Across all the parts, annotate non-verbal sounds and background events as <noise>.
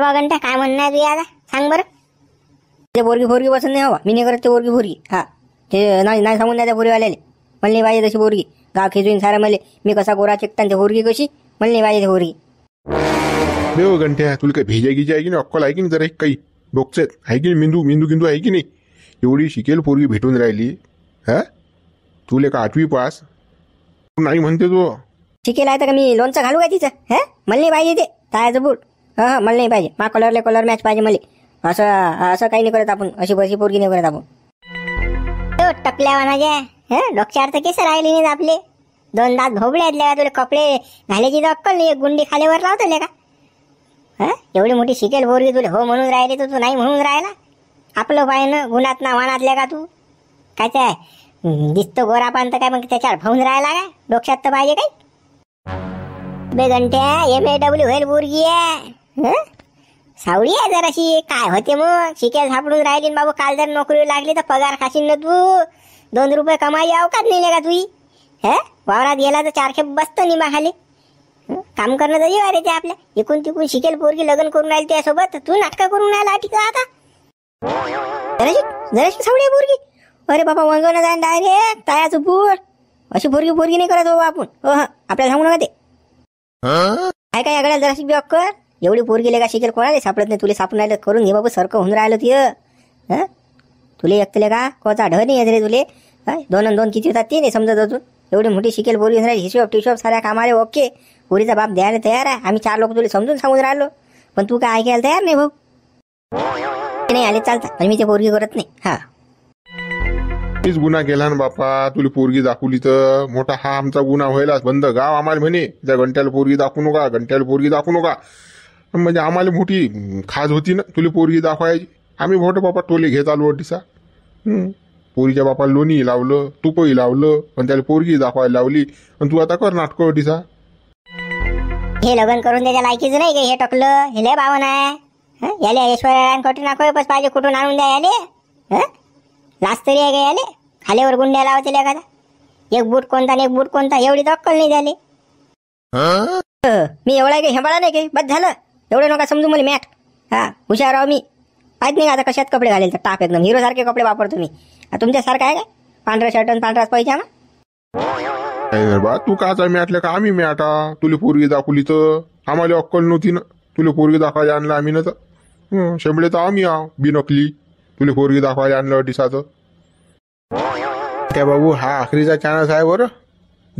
घंटा काय म्हणणार तुझ्या आता सांग बर ते बोरगी फोरगी बसत नाही हवा मी नाही करत ते बोरगी फोरगी हा ते नाही नाही सांगून नाही त्या पोरीवाल्याले मला पाहिजे तशी बोरगी गाव खेचून सारा मले मी कसा गोरा चेकतान ते बोरगी कशी मलनी पाहिजे ते बोरगी देव घंट्या तुला काही भेजा गिजा आहे की नाही अक्कल आहे की नाही जरा काही बोगच आहे की मेंदू मेंदू गिंदू आहे की नाही एवढी शिकेल पोरगी भेटून राहिली हा तुले का आठवी पास नाही म्हणते तो शिकेल आहे तर का मी लोणचं घालू काय तिचं हा मलनी पाहिजे ते तायाचं बोट हा हा मला नाही पाहिजे मा कलरले कलर मॅच पाहिजे मला असं असं काही नाही करत आपण अशी बशी पोरगी नाही करत आपण तो टकल्यावानाच्या हं डॉक्टर तर केस राहिले नाहीत आपले दोन दात भोबळे आहेत का तुले कपडे घालायची तर अक्कल नाही गुंडी खालीवर लावतो का एवढी मोठी शिकेल बोरगी तुला हो म्हणून राहिले तू तू नाही म्हणून राहिला आपलं पाय ना गुणात ना वाणातल्या का तू काय काय दिसतो गोरापान तर काय मग त्याच्यावर भाऊन राहिला काय डोक्यात तर पाहिजे काय बे घंट्या एम ए डब्ल्यू होईल बोरगी आहे सावळी आहे जराशी काय होते मग शिक्या झापडून राहिली बाबू काल जर नोकरी लागली तर पगार खाशील ना तू दोन रुपये कमाई अवकात नाही का तुई हे वावरात गेला तर चारशे बसतो निमा खाली काम करणं तर अरे ते आपल्या इकून तिकून शिकेल पोरगी लग्न करून राहील त्यासोबत तू नाटकं करून राहिला आठी आता जराशी जराशी सावळी पोरगी अरे बाबा वंगवणं जाईन डायरेक्ट तयाचं पूर अशी पोरगी पोरगी नाही करत बाबा आपण हो आपल्या हो, आपल्याला सांगू नका ते काय काय आगळ्या जराशी बॉक कर एवढी पोरगी का शिकेल कोणाले सापडत नाही तुला सापडून राहिलं करून घे बाबू सरकं होऊन राहिलं ती हां तुला एकतले का कोचा ढ नाही येत रे तुले दोन दोन किती होतात ते नाही समजत अजून एवढी मोठी शिकेल पोरगी राहिली हिशोब टिशोब साऱ्या कामाले ओके पोरीचा बाप द्यायला तयार आहे आम्ही चार लोक तुला समजून सांगून राहिलो पण तू काय ऐकायला तयार नाही भाऊ नाही आले चालतात पण मी ते पोरगी करत नाही हा मीच गुन्हा केला ना बापा तुला पोरगी दाखवली तर मोठा हा आमचा गुन्हा व्हायला बंद गाव आम्हाला म्हणे त्या घंट्याला पोरगी दाखवू नका घंट्याला पोरगी दाखवू नका म्हणजे आम्हाला मोठी खाज होती ना तुली पोरगी दाखवायची आम्ही भोट बापा टोले घेत आलो डिसा पोरीच्या बापा लोणी लावलं तुपही लावलं पण त्याला पोरगी दाखवायला लावली आणि तू आता कर नाटक डिसा हे लग्न करून त्याच्या लायकीच नाही हे टकलं हे लय भावन आहे याले कठीण नाको बस पाहिजे कुठून आणून द्या याले लाच आहे का याले खालीवर गुंड्या लावते एखादा एक बूट कोणता एक बूट कोणता एवढी दक्कल नाही झाली मी एवढा काही हेबाळा नाही काही बस झालं एवढे नका समजू मला मॅट हा हुशार आहो मी पाहिजे नाही आता कशात कपडे घालेल तर टाप एकदम हिरो सारखे कपडे वापरतो मी तुमच्यासारखं आहे का पांढरा शर्ट आणि पांढराच पैसा बा तू काय मॅटले का आम्ही मॅटा तुला पोरगी दाखवली तर आम्हाला अक्कल नव्हती ना तुला पोरगी दाखवायला आणलं आम्ही ना तर तर आम्ही आहो बिनकली तुला पोरगी दाखवायला आणलं डिसाचं त्या बाबू हा आखरीचा चॅनल आहे बरं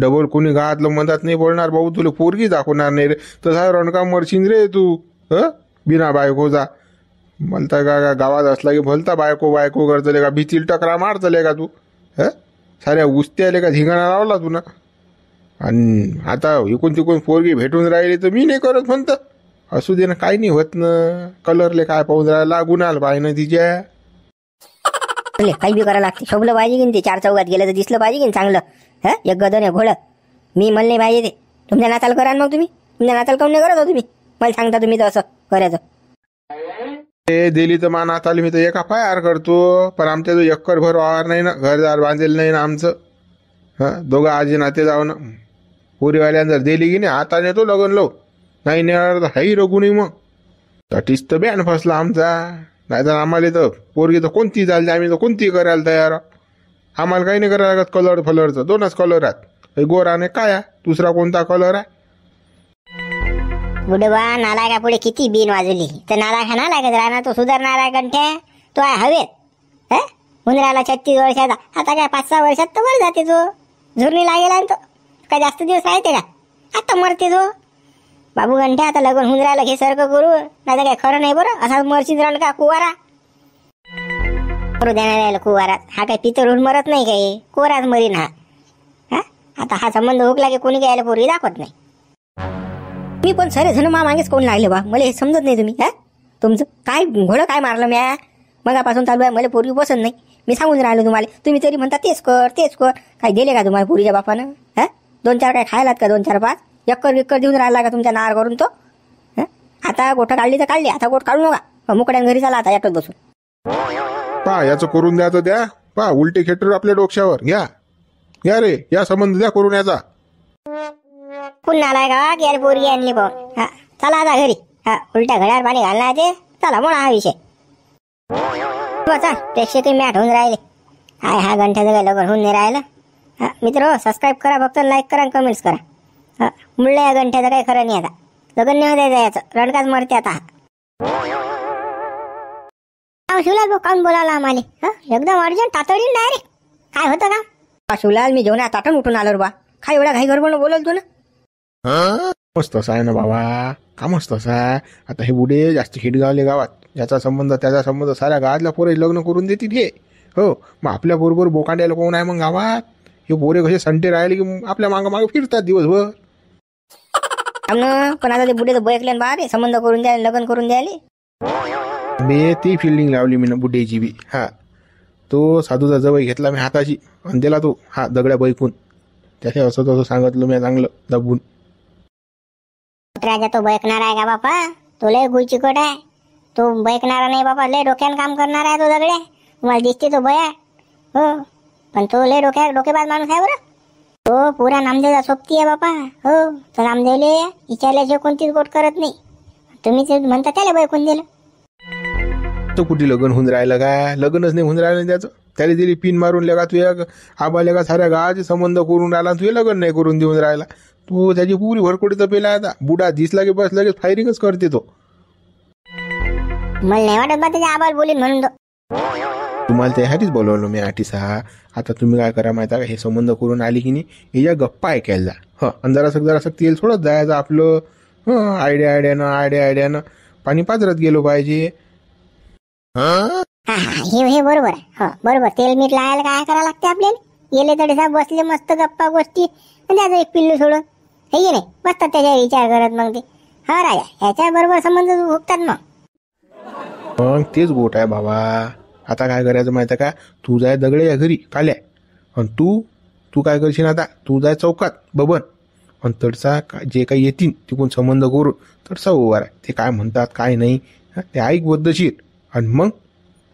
डबल कोणी घातलं मधात नाही बोलणार भाऊ तुला पोरगी दाखवणार नाही रे तसा रणका मरशीन रे तू ह बिना बायकोचा म्हणता का गावात असला की भलता बायको बायको करतले का भीतील टकरा मारतले का तू ह साऱ्या उस्त्याले का झिंगाणा लावला तू ना आणि आता इकून तिकून पोरगी भेटून राहिली तर मी नाही करत म्हणतं असू दे ना काही नाही होत ना कलरले काय पाहून राहिला गुणाल बाय ना तिच्या काही बी करायला लागते शोभलं पाहिजे की ते चार चौघात गेलं तर दिसलं पाहिजे की चांगलं एक गदन एक घोडं मी म्हणले नाही पाहिजे ते तुमच्या नाचाल करा मग तुम्ही तुमच्या नाचाल काऊन नाही करत हो तुम्ही मला सांगता तुम्ही तर असं करायचं ते दिली तर मान आता मी तर एक आर करतो पण आमच्या तो एक्कर भर वावर नाही ना घरदार बांधेल नाही ना आमचं हा दोघं आजी नाते जाऊ ना पुरीवाल्यानं जर दिली की नाही आता नेतो लगन लो नाही नेणार तर हाही रघू नाही मग तटीच तर बॅन फसला आमचा नाही तर आम्हाला तर पोरगी तर कोणती झाली आम्ही तर कोणती करायला तयार आम्हाला काही नाही करायला लागत कलर फलरचं दोनच कलर आहेत गोरा आणि काया दुसरा कोणता कलर आहे बुडबा नालागा पुढे किती बिन वाजवली तर नालायका नालायकच राहणार तो सुधारणार आहे गंठ्या तो आहे हवेत उंदराला छत्तीस वर्षात आता काय पाच सहा वर्षात तर वर जाते तो झुरणी लागेल आणि तो काय जास्त दिवस राहते का आता मरते तो बाबू गंठ्या आता लगून हुंदराला घे सरक करू नाही काय खरं नाही बरं असाच मरशील राहिलं का कुवारा पडू देणार कुवारात हा काय होऊन मरत नाही काही कोरात मरीन हा आता हा संबंध हुकला की कोणी यायला पूर्वी दाखवत नाही मी पण सरे जण मागेच कोण लागले बा मला हे समजत नाही तुम्ही हा तुमचं काय घोडं काय मारलं म्या मगापासून चालू आहे मला पूर्वी बसत नाही मी सांगून राहिलो तुम्हाला तुम्ही तरी म्हणता तेच कर तेच कर काय दिले का तुम्हाला पुरीच्या बापानं हा दोन चार काय खायलात का दोन चार पाच यक्कर विक्कर देऊन राहिला का तुमच्या नार करून तो आता गोठा काढली तर काढली आता गोठ काढू नका मुकड्या घरी चाला आता एकच बसून पा याचं करून द्याचं द्या पा उलटे खेटर आपल्या डोक्यावर घ्या या रे या संबंध द्या करून याचा पुन्हा आलाय का की यार पोरगी आणली बघ हा चला आता घरी हा उलट्या घड्यावर पाणी घालणार ते चला म्हणा हा विषय बसा पेक्षा मॅट होऊन राहिले हाय हा घंट्याचं जगा लवकर होऊन नाही राहिलं हा मित्र सबस्क्राईब करा फक्त लाईक करा आणि कमेंट्स करा हा या घंट्याचं काही खरं नाही आता लगन नाही होत याचं रणकाच मरते आता शिवलाल भाऊ काऊन बोलावला आम्हाला एकदम अर्जंट तातडीन डायरेक्ट काय होतं ना शिवलाल मी जेवण ताटून उठून आलो रे बा काय एवढा घाई गडबड बोलल तू ना मस्त तसा आहे ना बाबा का मस्त तसा आता हे बुडे जास्त खिडगावले गावात ज्याचा संबंध त्याचा संबंध साऱ्या गावातल्या पोरे लग्न करून देतील हे हो मग आपल्या बरोबर बोकांड्याला कोण आहे मग गावात हे पोरे कसे संटे राहिले की आपल्या मागं मागं फिरतात दिवसभर पण आता ते बुढे तर बैकल्यान बा रे संबंध करून द्यायला लग्न करून द्यायला मी ती फिल्डिंग लावली मी बुड्डेची बी हा तो साधूचा जवळ घेतला मी हाताशी आणि दिला तो हा दगड्या बैकून त्याचे असं तसं सांगितलं मी चांगलं दाबून राजा तो बैकणार आहे का बापा तो लय गुळचिकट आहे तो बैकणारा नाही बापा लय डोक्यानं काम करणार आहे तो दगडे तुम्हाला दिसते तो बया हो पण तो लय डोक्या डोकेबाज माणूस आहे बरं तो पुरा नामदेवचा सोपती आहे बापा हो तर नामदेवले विचारल्याशिवाय कोणतीच गोट करत नाही तुम्ही म्हणता त्याला बैकून दिलं तर कुठे लग्न होऊन राहिलं काय लग्नच नाही होऊन राहिलं त्याचं त्याला दिली पिन मारून लगा तू एक आबा लगा साऱ्या गावाचे संबंध करून राहिला तू लग्न नाही करून देऊन राहिला तू त्याची पुरी भरकोडी तपेला आता बुडा दिसला की बस लगेच फायरिंगच करते तो नाही बा तुम्हाला त्यासाठीच बोलवलं मी आठी सहा आता तुम्ही काय करा माहिती का हे संबंध करून आली की नाही ज्या गप्पा ऐकायला जा हं आणि जरासक तेल सोडत जायचं आपलं हं आयड्या आयड्यानं आयड्या आयड्यानं पाणी पाजरत गेलो पाहिजे हे हे बरोबर हो बरोबर तेल मीठ लावायला काय करावं लागते आपल्याला गेले तडे बसले मस्त गप्पा गोष्टी त्याचं एक पिल्लू सोडून हे नाही बसतात त्याच्या विचार करत मग ते हा राजा ह्याच्या बरोबर संबंध भोगतात मग मग तेच गोट आहे बाबा आता काय करायचं माहिती का तू जाय दगडे या घरी काल्या आणि तू तू काय करशील आता तू जाय चौकात बबन आणि तडसा जे काही येतील तिकून संबंध करून तडसा उभार ते काय म्हणतात काय नाही ते ऐक बद्दशीर आणि मग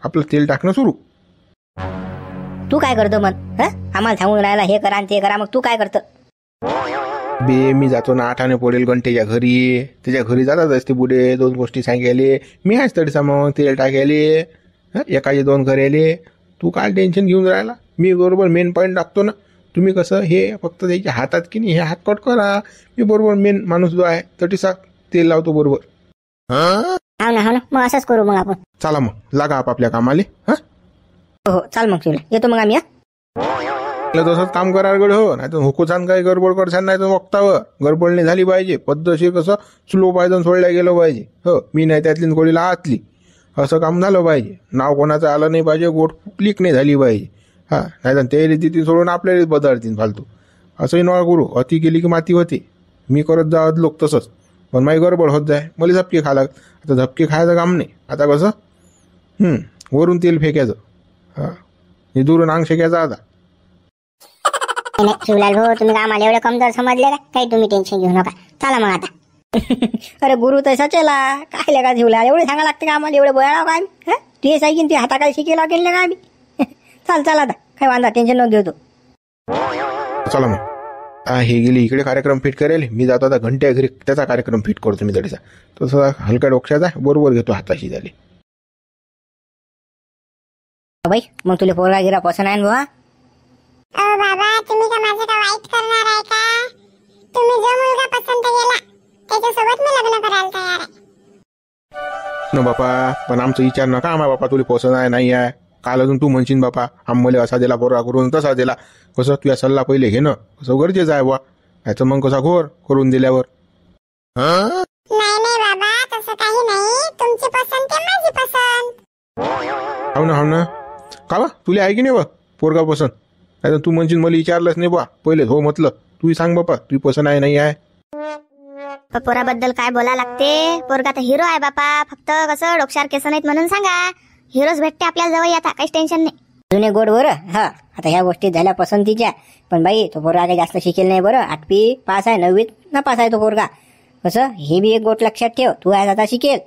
आपलं तेल टाकणं सुरू तू काय करतो मग आम्हाला सांगून राहिला हे करा ते करा मग तू काय करतो बे मी जातो ना आठाने पडेल घंटेच्या घरी त्याच्या घरी जातात असते पुढे दोन गोष्टी सांगायले मी आहे तरी सामावून तेल टाकायले एकाचे दोन आले तू काय टेन्शन घेऊन राहिला मी बरोबर मेन पॉईंट टाकतो ना तुम्ही कसं हे फक्त त्याच्या हातात की नाही हे हात कट करा मी बरोबर मेन माणूस जो आहे तटी तेल लावतो बरोबर हो ना हो ना मग असंच करू मग आपण चला मग लागा आपापल्या कामाले हा हो हो चाल मग शिवले येतो मग आम्ही तसंच काम करायला गड हो नाही तर छान काही गडबड करशान नाही तर वक्ताव नाही झाली पाहिजे पद्धतशीर कसं स्लो पायदन सोडल्या गेलं पाहिजे हो मी नाही त्यातली गोळी आतली असं काम झालं पाहिजे नाव कोणाचं आलं नाही पाहिजे गोट क्लिक नाही झाली पाहिजे हा नाही तर ते ती सोडून आपल्याला बदलतील फालतू असंही नळ करू अति गेली की माती होते मी करत जावत लोक तसंच पण माई गडबड होत जाय मला झपकी खा लाग आता झपके खायचं काम नाही आता कसं वरून तेल फेकायचं हां हे दुरून अंग शेकायचं आता <laughs> शिवलाल भाऊ तुम्ही आम्हाला एवढं कमजोर समजले का काही तुम्ही टेन्शन घेऊ नका चला मग आता <laughs> अरे गुरु तर सचेला काय लगा शिवलाल एवढं सांगा लागतं का आम्हाला एवढं बयाळा काय तू ते ऐकीन ते हाता काय शिकेला केलं का आम्ही चाल <laughs> चला आता काय वांदा टेन्शन न घेऊ तो चला मग हे गेली इकडे कार्यक्रम फिट करेल मी जातो आता घंट्या घरी त्याचा कार्यक्रम फिट करतो मी तो तसा हलका डोक्याचा बरोबर घेतो हाताशी झाली बाई मग तुला पोरगा गिरा पसंत आहे बाबा तुम्ही करणार आहे का न बापा पण आमचा विचार नका आम्हा बापा तुला पसंत आहे नाही आहे काल अजून तू म्हणशील बापा आम्हाला असा दिला पोरगा करून तसा दिला कसं तुझ्या सल्ला पहिले घेणं कसं गरजेचं आहे बा याचं मग कसा घोर करून दिल्यावर हा ना हा ना का बा तुला आहे की नाही बा पोरगा पसंत नाही तू म्हणजे मला विचारलंच नाही बा पहिले हो म्हटलं तू सांग बापा तू पसंत आहे नाही आहे पोराबद्दल काय बोला लागते पोरगा तर हिरो आहे बापा फक्त कसं डोक्षार केस नाहीत म्हणून सांगा हिरोज भेटते आपल्याला जवळ आता काहीच टेन्शन नाही जुने गोड बरं हा आता ह्या गोष्टी झाल्या पसंतीच्या पण बाई तो पोरगा काही जास्त शिकेल नाही बरं आठवी पास आहे नववीत ना पास आहे तो पोरगा कसं हे बी एक गोट लक्षात ठेव तू आज आता शिकेल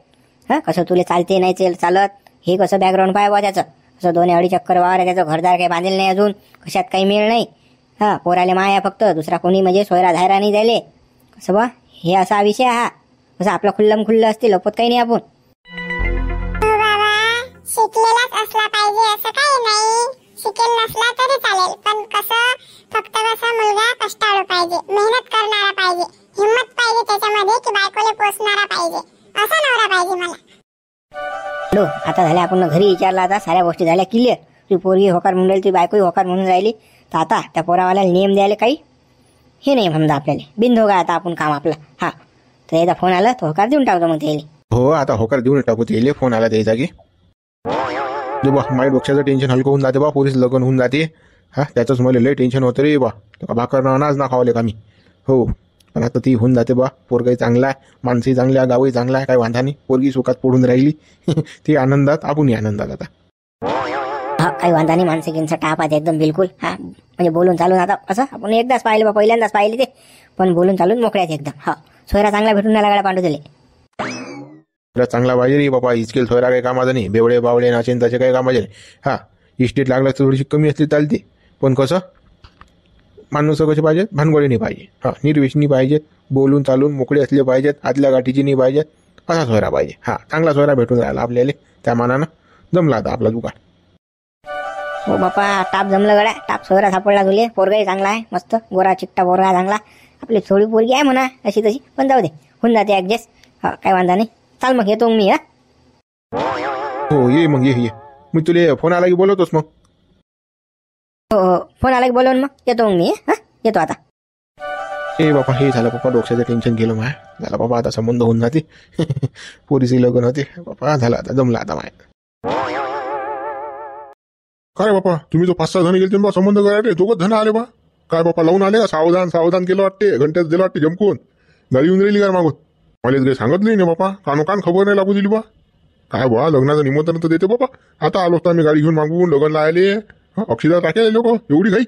हां कसं तुला चालते नाही चल चालत हे कसं बॅकग्राऊंड पाहावं त्याचं कसं दोन्ही अडी चक्कर वावर त्याचं घरदार काही बांधेल नाही अजून कशात काही मिळ नाही हां पोराले माया फक्त दुसरा कोणी म्हणजे सोयरा धायरा नाही झाले कसं बा हे असा विषय हा कसं आपलं खुल्लम खुल्लं असतील लपत काही नाही आपण शिकलेलाच असला पाहिजे असं काही नाही शिकेल नसला तरी चालेल पण कसं फक्त कसं मुलगा कष्टाळू पाहिजे मेहनत करणारा पाहिजे हिम्मत पाहिजे त्याच्यामध्ये की बायकोला पोसणारा पाहिजे असा नवरा पाहिजे मला हॅलो आता झाल्या आपण घरी विचारला आता साऱ्या गोष्टी झाल्या क्लिअर तू पोरगी होकार म्हणून राहिली ती बायकोही होकार म्हणून राहिली तर आता त्या पोरावाला नियम द्यायला काही हे नाही समजा आपल्याला बिंद होगा आता आपण काम आपलं हा तर एकदा फोन आला तो होकार देऊन टाकतो मग त्याला हो आता होकार देऊन टाकू त्याला फोन आला त्याच्या जागी जे बा माई डोक्याचं टेन्शन हलकं होऊन जाते बा पोलीस लग्न होऊन जाते हा त्याचंच मला लय टेन्शन होतं रे बा भाकर अनाज ना खावले का मी हो पण आता ती होऊन जाते बा पोरगाही चांगला आहे माणसंही चांगली आहे गावही चांगला आहे काय वांधा नाही पोरगी सुखात पडून राहिली <laughs> ती आनंदात आपणही आनंदात आता हा काही वांधा नाही माणसं गिनचा टाप आहे एकदम बिलकुल हा म्हणजे बोलून चालून आता असं आपण एकदाच पाहिलं बा पहिल्यांदाच पाहिले ते पण बोलून चालून मोकळ्यात एकदम हा सोयरा चांगला भेटून नाही लागला पांडू दिले तुला चांगला पाहिजे रे बाबा इचकेल थोडा काही कामाचा नाही बेवळे बावळे नाचेन तसे काही कामाचे नाही हां इस्टेट लागलं थोडीशी कमी असली चालते पण कसं माणूस कसे पाहिजेत भानगोळी नाही पाहिजे हां निर्वेशनी पाहिजेत बोलून चालून मोकळे असले पाहिजेत आतल्या गाठीची नाही पाहिजेत असा सोयरा पाहिजे हां चांगला सोयरा भेटून राहिला आपल्याला त्या मानानं जमला आता आपला दुकान हो बापा टाप जमलं गड्या टाप सोहरा सापडला तुले पोरगाही चांगला आहे मस्त गोरा चिट्टा पोरगा चांगला आपली थोडी पोरगी आहे म्हणा अशी तशी पण जाऊ दे होऊन जाते ॲडजस्ट हा काय वांधा नाही चाल मग येतो मी हो ये मग ये ये मी तुला फोन आला की बोलवतोस मग हो फोन आला की बोलवून मग येतो मी हा येतो आता ए बापा हे झालं बापा डोक्याचं टेन्शन केलं माय झाला बापा आता संबंध होऊन जाते पोरीचे लग्न होते बापा झाला आता जमला आता माय काय बापा तुम्ही जो पाच सहा जण गेले बा संबंध करायला दोघंच धन आले बा काय बापा लावून आले का सावधान सावधान केलं वाटते घंट्याच दिलं वाटते जमकून घरी येऊन राहिली का मागून मला काही सांगत नाही ना बापा कान खबर नाही लागू दिली बा काय बा लग्नाचं निमंत्रण तर देते बापा आता आलो असतो आम्ही गाडी घेऊन मागून लग्न आले अक्षिदा टाके लोक एवढी काही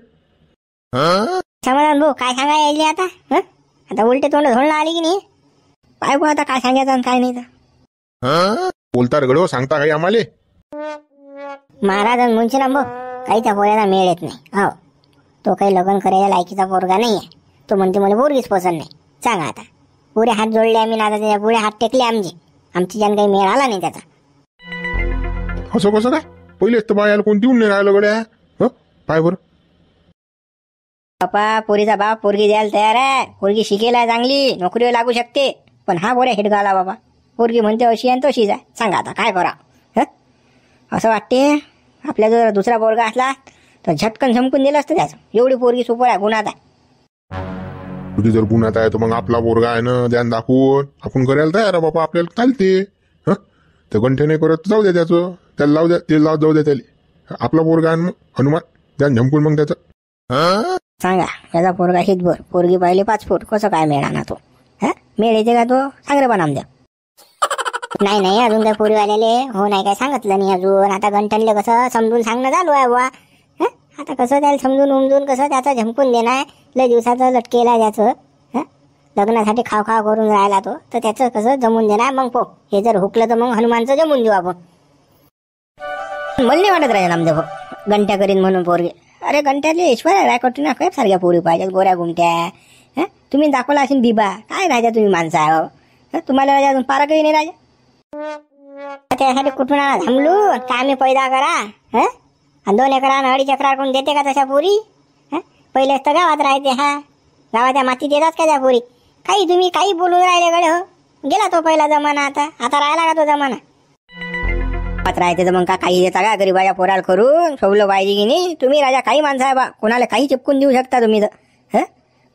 समाधान काय सांगायला आता आता उलटे तोंड धोरण आली की नाही काय बा आता काय सांगायचं काय नाही तर बोलता रगडो सांगता काही आम्हाले महाराज आणि ना भाऊ काही त्या पोऱ्याला मेळ येत नाही हो तो काही लग्न करायला लायकीचा पोरगा नाही तो म्हणते मला पोरगीच पसंत नाही सांगा आता पुरे हात जोडले आम्ही त्याच्या पुढे हात टेकले आमचे आमची जण काही मेळ आला नाही त्याचा असं कसं काय पहिले तर कोण गड्या पोरीचा बाप पोरगी द्यायला तयार आहे पोरगी आहे चांगली नोकरीवर लागू शकते पण हा बोऱ्या आला बाबा पोरगी म्हणते अशी आणि तशीच आहे सांगा आता काय करा असं वाटते आपल्या जर दुसरा पोरगा असला तर झटकन झमकून दिलं असतं त्याचं एवढी पोरगी सुपर आहे गुणात आहे शेवटी जर पुण्यात आहे तर मग आपला बोरगा आहे ना ध्यान दाखवून आपण करायला तयार बाबा आपल्याला चालते हा ते गंठे नाही करत जाऊ द्या त्याचं त्याला लावू द्या ते लाव जाऊ द्या त्याला आपला बोरगा आहे मग हनुमान ध्यान झमकून मग त्याचं सांगा त्याचा पोरगा हितभर पोरगी पाहिले पाच फूट कसं काय मेळा ना तो मेळ येते का तो सांगरे बनाम द्या नाही नाही अजून काय पोरी आलेले हो नाही काय सांगितलं नाही अजून आता गंठनले कसं समजून सांगणं चालू आहे बुवा आता कसं त्याला समजून उमजून कसं त्याचं झमकून देणार आहे लय दिवसाचं लटकेला ज्याचं लग्नासाठी खाव खाव करून राहिला तो तर त्याचं कसं जमून देणार मग पो हे जर हुकलं तर मग हनुमानचं जमून देऊ आपण मला नाही वाटत राजा नामदेव गंट्या करीन म्हणून पोरगे अरे गंट्यातले ईश्वर ना काय सारख्या पोरी पाहिजेत गोऱ्या घुमट्या हां तुम्ही दाखवला असेल बिबा काय राजा तुम्ही माणसं आहे हो? तुम्हाला राजा अजून पारकही नाही राजा त्यासाठी कुठून थांबलू कामे पैदा करा हां आणि दोन एकरानं अडीच एकरावर करून देते का तशा पुरी पहिलेच तर गावात राहते हा गावाच्या माती देतात का त्या पुरी काही तुम्ही काही बोलून गड हो गेला तो पहिला जमाना आता आता राहिला का तो जमाना गावात राहते तर मग का काही देता का राजा पोराला करून सोबलं पाहिजे की नाही तुम्ही राजा काही माणसं आहे बा कोणाला काही चिपकून देऊ शकता तुम्ही तर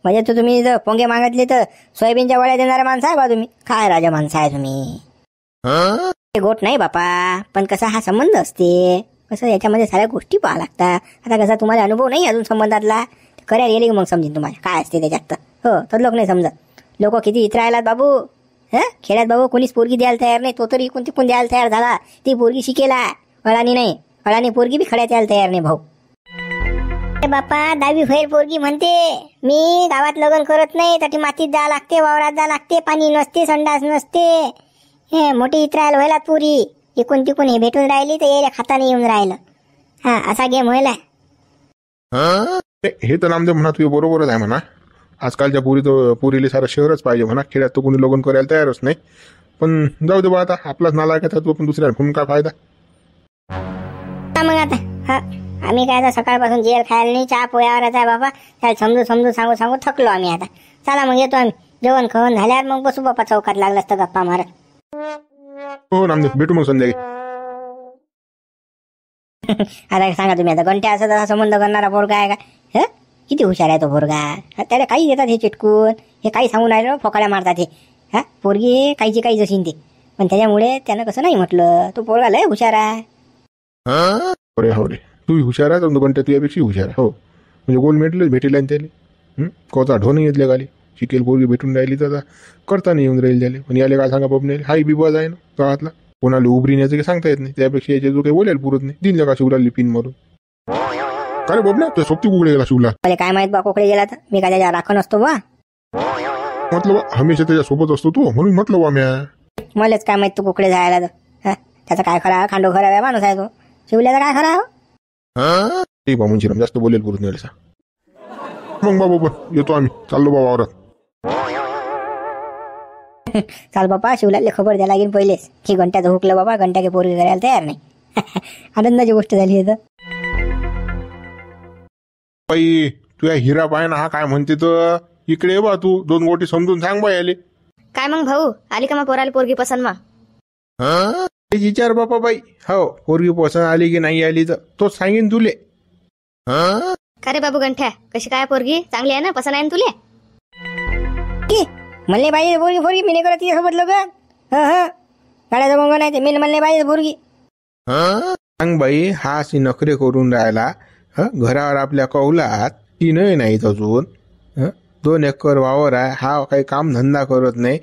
म्हणजे तर तुम्ही जर पोंगे मागितले तर सोयाबीनच्या वळ्या देणारे माणसं आहे बा तुम्ही काय राजा माणसं आहे तुम्ही गोट नाही बापा पण कसा हा संबंध असते कसं याच्यामध्ये साऱ्या गोष्टी पाहा लागतात आता कसा तुम्हाला अनुभव नाही अजून संबंधातला खऱ्या की मग समजेन तुम्हाला काय असते त्याच्यात तर हो तर लोक नाही समजत लोक किती राहिलात बाबू ह खेड्यात बाबू कोणीच पोरगी द्यायला तयार नाही तो तरी कोणती कोण द्यायला तयार झाला ती पोरगी शिकेला अळानी नाही अळानी पोरगी बी खड्यात यायला तयार नाही भाऊ बापा दावी फैल पोरगी म्हणते मी गावात लग्न करत नाही त्याची मातीत जा लागते वावरात जा लागते पाणी नसते संडास नसते हे मोठी इतरायला व्हायला पुरी इकून तिकून हे भेटून राहिली तर खाता खाताने येऊन राहिलं हा असा गेम व्हायला हे तर नामदेव म्हणा तुझे बरोबरच आहे म्हणा आजकालच्या पुरी तो पुरीले सारं शहरच पाहिजे म्हणा खेड्यात तो कोणी लगून करायला तयारच नाही पण जाऊ दे बाळा आता आपलाच नाला आहे तो पण दुसऱ्या म्हणून काय फायदा मग आता हा आम्ही काय आता सकाळपासून जेल खायला नाही चहा पोयावरच आहे बाबा काय समजू समजू सांगू सांगू थकलो आम्ही आता चला मग येतो आम्ही जेवण खाऊन झाल्यावर मग बसू बाप्पा चौकात लागला असतं गप्पा मारत हो रामदेव भेटू मग संध्याकाळी <laughs> आता सांगा तुम्ही आता घंटे असं तसा संबंध करणारा पोरगा आहे का किती हुशार आहे तो पोरगा त्याला काही येतात हे चिटकून हे काही सांगून राहिलं फोकाळ्या मारतात हे हा पोरगी हे काहीची काही जशीन ते पण त्याच्यामुळे त्यानं कसं नाही म्हटलं तो पोरगा लय हुशार आहे हा हो रे तू हुशार आहे रामदेव घंटे तुझ्यापेक्षा हुशार हो म्हणजे गोल मेडल भेटेल आणि त्याला कोचा ढो नाही येतल्या गाली चिकेल पोरगी भेटून राहिली तर करता नाही येऊन राहील त्याले पण याले काय सांगा हाय हाय बिबाज आहे ना गावातला कोणाला उभरी न्यायचं काही सांगता येत नाही त्यापेक्षा याच्या जो काही बोलायला पुरत नाही दिनला का शिवला लिपिन मारून काय बाबने तो सोबती कुकडे गेला शिवला काय माहित बा कोकडे गेला तर मी काय त्याच्या राखण असतो बा म्हटलं बा हमेशा त्याच्या सोबत असतो तू म्हणून म्हटलं बा म्या मलाच काय माहित तू कुकडे जायला तर त्याचा काय खरा खांडो खरा आहे माणूस आहे तो शिवल्याचा काय खरा आहे ठीक बा जास्त बोलेल पुरत नाही मग बाबा येतो आम्ही चाललो बाबा वावरात <laughs> चाल बाबा शिवलाले खबर द्या लागेल पहिलेच की घंट्याचं हुकलं बाबा घंटा के पोरगी करायला तयार नाही <laughs> आनंदाची गोष्ट झाली हे तर बाई तुझ्या हिरा ना हा काय म्हणते तर इकडे बा तू दोन गोटी समजून सांग बाई आले काय मग भाऊ आली का मग पोराला पोरगी पसंत मग विचार बापा बाई हो पोरगी पसंत आली की नाही आली तर तो सांगेन तुले का रे बाबू गंठ्या कशी काय पोरगी चांगली आहे ना पसंत आहे ना तुले म्हणले पाहिजे पोरगी पोरगी मी नाही करत तिच्यासोबत लोक हा मग नाही ते मी म्हणले पाहिजे पोरगी सांग बाई हा अशी नखरे करून राहिला घरावर आपल्या कौलात तीन नाहीत अजून दोन एकर वावर आहे हा काही काम धंदा करत नाही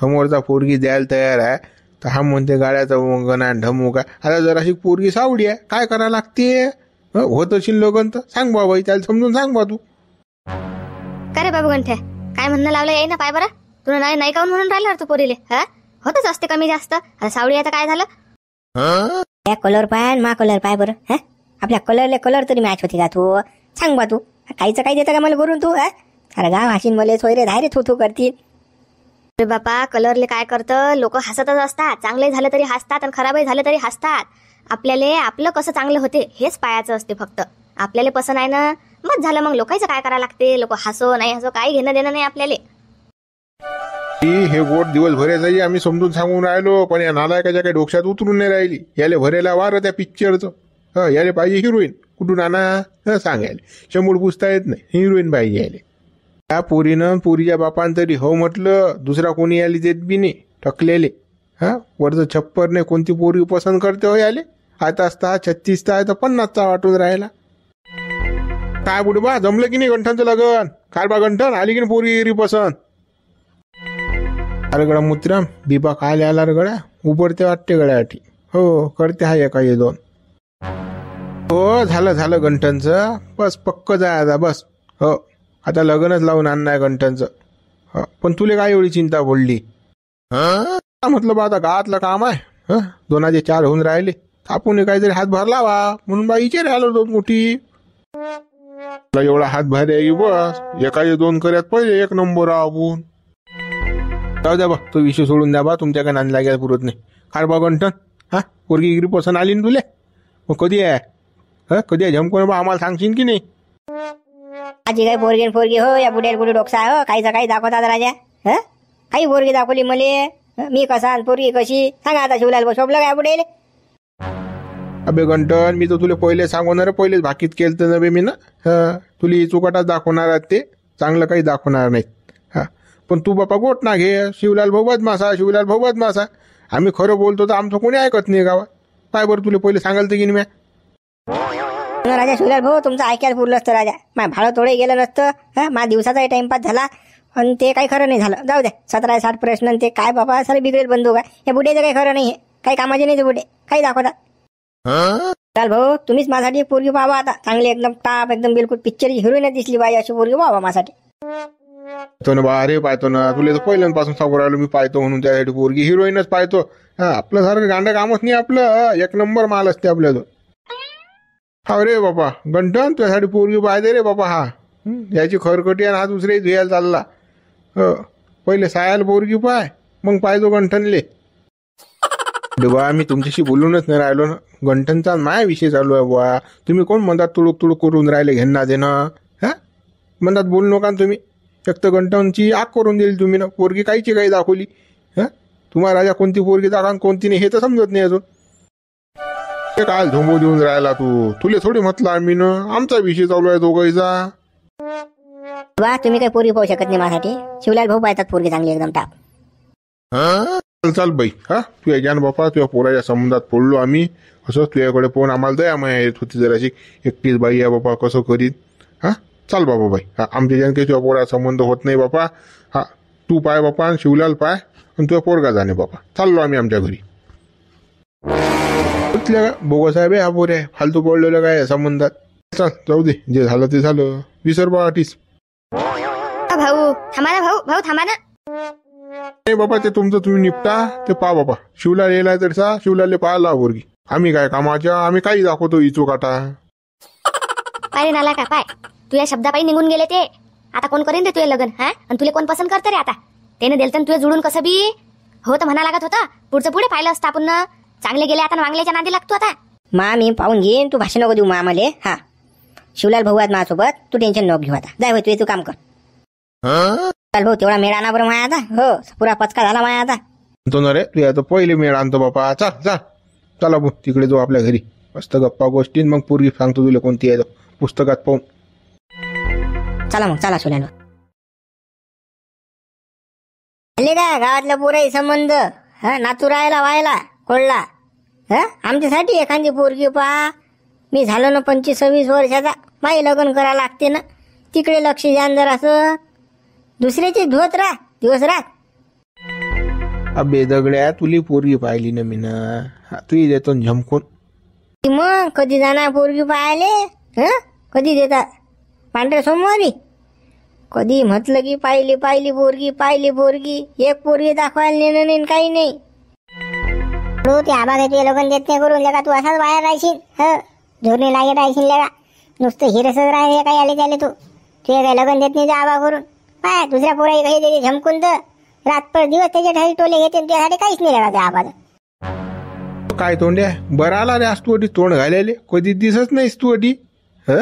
समोरचा पोरगी द्यायला तयार आहे तर हा म्हणते गाड्याचा आहे ढमूक आहे आता अशी पोरगी सावडी आहे काय करा लागते होत असेल लोकन सांग बा बाई त्याला समजून सांग बा तू काय रे बाबू गंठ्या काय म्हणणं लावलं आहे ना पाय बरं तुला नाही नाही काऊन म्हणून राहिला तू पोरीले हा होतच असते कमी जास्त आता सावळी आता काय झालं त्या कलर पाय मा कलर पाय बरं हा आपल्या कलरले कलर तरी मॅच होती का तू सांग बा तू काहीच काही देता का मला करून तू हा अरे गाव हाशीन मले सोयरे धायरे थू थू करतील अरे बापा कलरले काय करत लोक हसतच असतात चांगले झालं तरी हसतात आणि खराबही झालं तरी हसतात आपल्याले आपलं कसं चांगलं होते हेच पायाचं असते फक्त आपल्याला पसंत आहे ना मत झालं मग लोकांचं काय करायला लागते लोक हसो नाही हसो काही घेणं देणं नाही आपल्याला हे गोट दिवसभर जाई आम्ही समजून सांगून राहिलो पण या नालायकाच्या काही डोक्यात उतरून नाही राहिली याले भरेला वार त्या पिक्चरचं हं याले पाहिजे हिरोईन कुठून आणा सांगायला शंभर पुसता येत नाही हिरोईन पाहिजे याले त्या पोरीनं पोरीच्या बापान तरी हो म्हटलं दुसरा कोणी आली देत बी नाही टकलेले हा वरचं छप्पर नाही कोणती पोरी पसंत करते हो याले आता असता छत्तीसचा आहे तर पन्नासचा वाटून राहिला काय बुडबा जमलं की नाही गंठनचं लगन काय बा गंठन आली की नाही पोरी पसंत गड्या मुत्राम बिबा काय आला रे गड्या उबरते वाटते गड्यासाठी हो, हो करते हा एका ये दोन हो झालं झालं गंठनचं बस पक्क आता बस हो आता लग्नच लावून आणणार गंठनचं हो पण तुले काय एवढी चिंता बोलली म्हटलं बा आता गावातलं काम आहे दोन दोनाचे चार होऊन राहिले आपण काहीतरी हातभार लावा म्हणून बा इचे राहिलो दोन मोठी एवढा भर आहे बस एका दोन करत पहिले एक नंबर आपण राहू द्या बा तो विषय सोडून द्या बा तुमच्याकडे नांद लागेल पुरत नाही खार बा गंठन हा पोरगी गिरी पसंत आली ना तुले मग कधी आहे हा कधी आहे जमकोन बा आम्हाला सांगशील की नाही आजी काय पोरगी पोरगी हो या बुडेल कुठे डोकसा हो काहीचा काही दाखवतात राजा ह काही पोरगी दाखवली मले मी कसा पोरगी कशी सांगा आता शिवलाल शोभलं काय बुडेल अबे गंटन मी तर तुला पहिले सांगवणार पहिलेच भाकीत केलं तर नवे मी ना तुला चुकाटा दाखवणार ते चांगलं काही दाखवणार नाही पण तू बाबा गोट ना घे शिवलाल भाऊ बदमासा शिवलाल भाऊ बदमासा आम्ही खरं बोलतो तर आमचं कोणी ऐकत नाही गावात काय बरं तुला पहिले सांगाल तर की मी राजा शिवलाल भाऊ तुमचं ऐकायला पुरलं असतं राजा माझ्या भाडं थोडं गेलं नसतं हा माझ्या दिवसाचाही टाइमपास झाला आणि ते काही खरं नाही झालं जाऊ दे सतरा साठ प्रश्न ते काय बाबा सर बिगडेल बंदूक आहे हे बुढेचं काही खरं नाही काही कामाचे नाही ते बुढे काही दाखवतात चाल भाऊ तुम्हीच माझ्यासाठी पोरगी बाबा आता चांगली एकदम टाप एकदम बिलकुल पिक्चरची हिरोईन दिसली बाई अशी पोरगी बाबा माझ्यासाठी तो ना बा अरे पाहतो ना तुला तर पहिल्यांपासून समोर राहिलो मी पाहतो म्हणून त्यासाठी पोरगी हिरोईनच पाहतो हा आपलं सारखं गांडा कामच नाही आपलं एक नंबर माल असते आपल्याला हा रे बापा गंठन त्यासाठी पोरगी पाहते रे बाबा हा याची खरकटी आणि हा दुसरी धुयाला चालला हो पहिले सायाल पोरगी पाय मग पाहिजो गंठनले बा मी तुमच्याशी बोलूनच नाही राहिलो ना गंठनचा माय विषय चालू आहे बुवा तुम्ही कोण मनात तुळूक तुळूक करून राहिले घेणं देणं हा मनात बोलू नका तुम्ही फक्त घंटांची आग करून दिली तुम्ही ना पोरगी काहीची काही दाखवली हा तुम्हाला राजा कोणती पोरगी दाखवा कोणती नाही हे तर समजत नाही अजून ते काय धोंबू देऊन राहिला तू तुले थोडी म्हटलं आम्ही ना आमचा विषय चालू आहे दोघांचा वा तुम्ही काही पोरगी पाहू शकत नाही माझ्यासाठी शिवलाल भाऊ पाहतात पोरगी चांगली एकदम टाप हा चल चाल बाई हा तुझ्या ज्ञान बापा तुझ्या पोराच्या संबंधात पडलो आम्ही असं तुझ्याकडे फोन आम्हाला दया माया येत होती जराशी एकटीच बाई या बापा कसं करीत हा चाल बाबा बाई हा आमच्या जनकेशिवाय पोरा संबंध होत नाही बापा हा तू पाय बापा आणि शिवलाल पाय आणि तुझा पोरगा जाणे बापा चाललो आम्ही आमच्या घरी कुठल्या बोगासाहेब आहे हा पोऱ्या फालतू पडलेलं काय संबंधात चल जाऊ दे जे झालं ते झालं विसर बा आटीस भाऊ थांबा भाऊ भाऊ थांबा नाही बाबा ते तुमचं तुम्ही निपटा ते पा बाबा शिवलाल येलाय तर सा शिवलाले पाहायला पोरगी आम्ही काय कामाच्या आम्ही काही दाखवतो इचू काटा पाय नाला का पाय तू या शब्दापायी निघून गेले ते आता कोण करेन ते तुझे लग्न हा आणि तुला कोण पसंत करते रे आता त्याने दिलं तुझे जुळून कसं बी हो तर म्हणा लागत होतं पुढचं पुढे पाहिलं असतं आपण चांगले गेले आता वांगल्याच्या नादी लागतो आता मा मी पाहून घेईन तू भाषण नको देऊ मा मला हा शिवलाल भाऊ आहेत माझ्यासोबत तू टेन्शन नको घेऊ आता जाय होय तू काम कर चल भाऊ तेवढा मेळ आणा बरं माया आता हो पुरा पचका झाला माया आता तो ना रे तू तो पहिले मेळ आणतो बापा चल चल चला भाऊ तिकडे जाऊ आपल्या घरी मस्त गप्पा गोष्टी मग पूर्वी सांगतो तुला कोणती आहे पुस्तकात पाहून चला मग चला चुल्यानं द्या गावातल्या पोराही संबंध हा नातू राहायला व्हायला कोळला हा आमच्यासाठी एखादी पोरगी पहा मी झालो ना पंचवीस सव्वीस वर्षाचा माई लग्न करा लागते ना तिकडे लक्ष द्या जर असं दुसऱ्याची धुवत राह दिवस रात अबे दगड्या तुली पोरगी पाहिली ना मी ना तू देतो झमकून मग कधी जाणार पोरगी पाहिले हा कधी देतात पांढऱ्या सोमवारी कधी म्हटलं की पाहिली पाहिली बोरगी पाहिली बोरगी एक पोरगी दाखवायला नेणं नाही काही नाही तू ते आबा ते लोक देत नाही करून लगा तू असाच बाहेर राहशील ह झोरणी लागेल राहशील लगा नुसतं हिरसच राहिले काही आले त्याले तू तुझे काही लगन देत नाही आबा करून पाय दुसऱ्या पोरा काही देते झमकून तर रातपर दिवस त्याच्या ठाई टोले घेते त्यासाठी काहीच नाही लगा त्या काय काय तोंड्या बरं आला रे आज तू तोंड घालायले कधी दिसत नाहीस तू अटी ह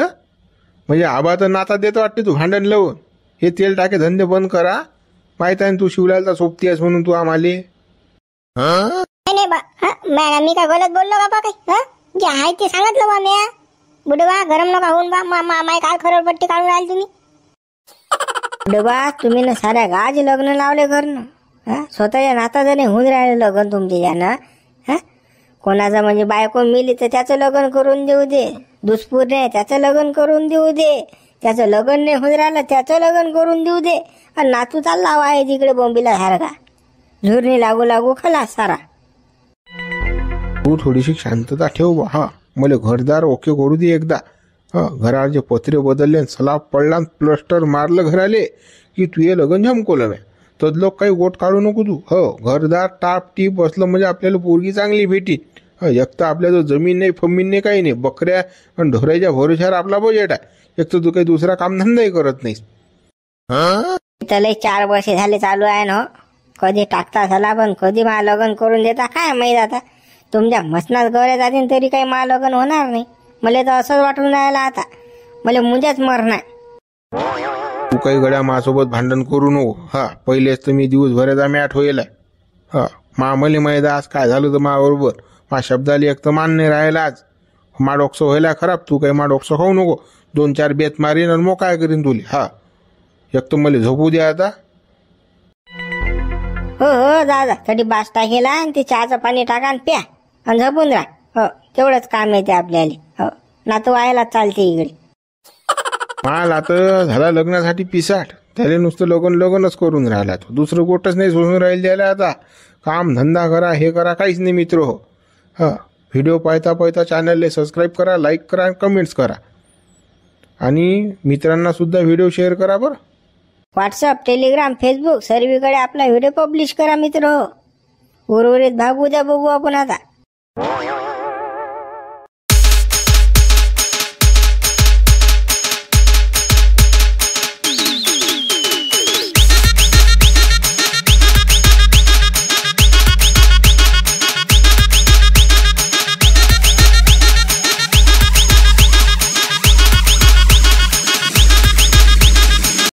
म्हणजे आबा तर नाता देत वाटते तू भांडण लावून हे तेल टाके धंदे बंद करा माहित आहे तू शिवला सोबती आहेस म्हणून तू आम्हाले नाही बा मी काय गलत बोललो का काही जे आहे ते सांगितलं बा म्या बुडवा गरम नका होऊन बा मा- मा- पट्टी काढून राहिली तुम्ही डबा तुम्ही ना साऱ्या गाज लग्न लावले घर ना स्वतःच्या नाताजाने होऊन राहिले लग्न तुमचे ज्यानं हा कोणाचं म्हणजे बायको मिली तर त्याचं लग्न करून देऊ दे दुसपूर नाही त्याचं लग्न करून देऊ दे त्याचं लग्न नाही होऊन राहिलं त्याचं लग्न करून देऊ दे आणि नातू चाललाव आहे तिकडे बॉम्बेला सारखा झुरणी लागू लागू खाला सारा तू थोडीशी शांतता ठेव हा मला घरदार ओके करू दे एकदा हा घराचे पत्रे बदलले सलाब पडला प्लस्टर मारलं घराले की तू हे लगन झमकवलं नाही तद लोक काही गोट काढू नको तू हो घरदार टाप टीप बसलं म्हणजे आपल्याला पोरगी चांगली भेटी एक तर आपल्या जो जमीन नाही फमीन नाही काही नाही बकऱ्या आणि ढोऱ्याच्या भरोशावर आपला बजेट आहे एक तर तू काही दुसरा कामधंदाही करत नाहीस तले चार वर्ष झाले चालू आहे ना कधी टाकता झाला पण कधी मा लग्न करून देता काय माहीत आता तुमच्या मसनात गवऱ्या जातील तरी काही मा लग्न होणार नाही मला तर असंच वाटून राहिला आता मला मुंजाच मरणार तू काही गड्या मासोबत भांडण करू नको हा पहिलेच तर मी दिवसभर आम्ही होईल हा मा मला माहीत आज काय झालं तर माझ्याबरोबर मा शब्दाली एक तर मान्य राहिलाच माडोक्स व्हायला खराब तू काही माडोक्स खाऊ नको दोन चार बेत मारीन आणि मग काय करीन तुली हा एक तर मला झोपू द्या आता हो हो दादा थोडी बास केला आणि ते चहाचं पाणी टाका आणि प्या आणि झोपून राहा हो तेवढंच काम येते आपल्याला हो ना तू व्हायला चालते इकडे माल तर झाला लग्नासाठी पिसाट त्याला नुसतं लगन लगनच करून राहिला तो दुसरं गोटच नाही सोडून राहील द्यायला आता काम धंदा करा हे करा काहीच नाही मित्र हो हा व्हिडिओ पाहता पाहता चॅनलला सबस्क्राईब करा लाईक करा कमेंट्स करा आणि सुद्धा व्हिडिओ शेअर करा बरं व्हॉट्सअप टेलिग्राम फेसबुक सर्वीकडे आपला व्हिडिओ पब्लिश करा मित्र हो उर्वरित भाग उद्या बघू आपण आता